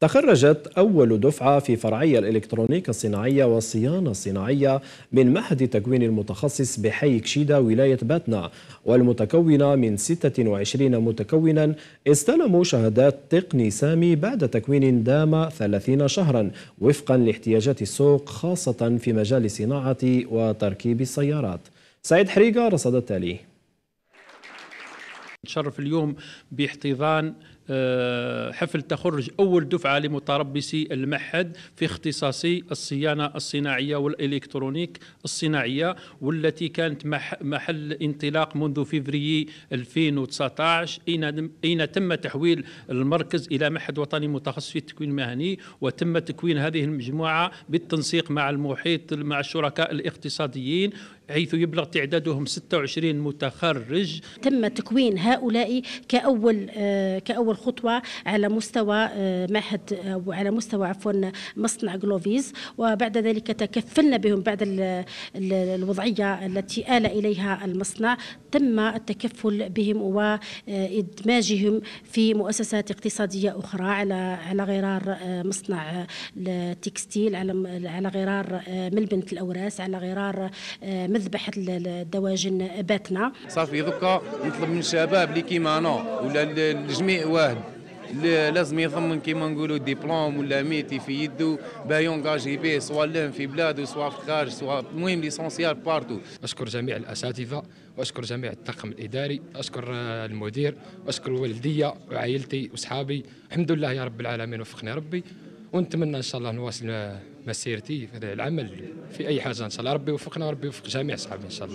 تخرجت أول دفعة في فرعية الإلكترونيك الصناعية والصيانة الصناعية من معهد التكوين المتخصص بحي كشيدة ولاية باتنا والمتكونة من 26 متكونا استلموا شهادات تقني سامي بعد تكوين دام 30 شهرا وفقا لاحتياجات السوق خاصة في مجال صناعة وتركيب السيارات سعيد حريقة رصد التالي نتشرف اليوم باحتضان آه، حفل تخرج أول دفعة لمتربصي المعهد في اختصاصي الصيانة الصناعية والإلكترونيك الصناعية والتي كانت محل انطلاق منذ فيفري 2019 أين تم تحويل المركز إلى معهد وطني متخصص في التكوين المهني وتم تكوين هذه المجموعة بالتنسيق مع المحيط مع الشركاء الاقتصاديين حيث يبلغ تعدادهم 26 متخرج تم تكوين هؤلاء كأول آه، كأول اول خطوه على مستوى آه، معهد وعلى آه، مستوى عفوا مصنع جلوفيز وبعد ذلك تكفلنا بهم بعد الوضعيه التي آل اليها المصنع تم التكفل بهم وادماجهم في مؤسسات اقتصاديه اخرى على على غرار آه، مصنع التكستيل آه، على على غرار آه، ملبنه الاوراس على غرار مذبحه الدواجن باتنا صافي دوكا نطلب من الشباب اللي انا ولا الجميع واحد لازم يضمن كيما نقولوا ديبلوم ولا ميتي في يده با يونجاجي به سوا لهم في بلاده سوا في الخارج سوا المهم ليسونسيال بارتو اشكر جميع الاساتذه واشكر جميع الطاقم الاداري اشكر المدير واشكر والدي وعائلتي وصحابي الحمد لله يا رب العالمين وفقني ربي ونتمنى ان شاء الله نواصل مسيرتي في العمل في اي حاجه ان شاء الله ربي يوفقنا وربي يوفق جميع صحابي ان شاء الله